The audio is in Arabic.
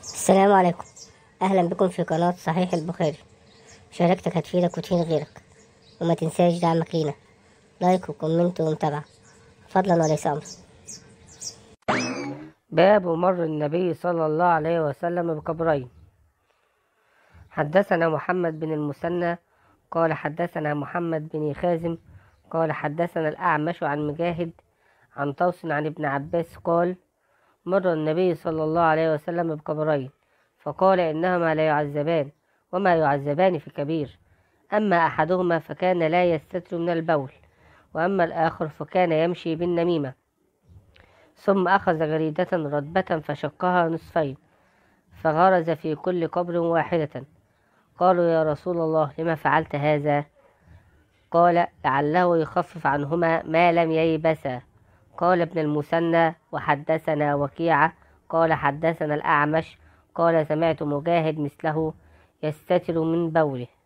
السلام عليكم أهلا بكم في قناة صحيح البخاري شاركتك هتفيدك وتفيد غيرك وما تنساش دعمك لينا لايك وكومنت ومتابعة فضلا وليس أمرا باب مر النبي صلى الله عليه وسلم بقبرين حدثنا محمد بن المثنى قال حدثنا محمد بن خازم قال حدثنا الأعمش عن مجاهد عن طوس عن ابن عباس قال مر النبي صلى الله عليه وسلم بقبرين فقال إنهما لا يعذبان وما يعذبان في كبير أما أحدهما فكان لا يستتر من البول وأما الآخر فكان يمشي بالنميمة ثم أخذ جريدة رتبة فشقها نصفين فغرز في كل قبر واحدة قالوا يا رسول الله لما فعلت هذا قال لعله يخفف عنهما ما لم ييبسا قال ابن المثنى وحدثنا وكيعة قال حدثنا الأعمش قال سمعت مجاهد مثله يستتر من بوله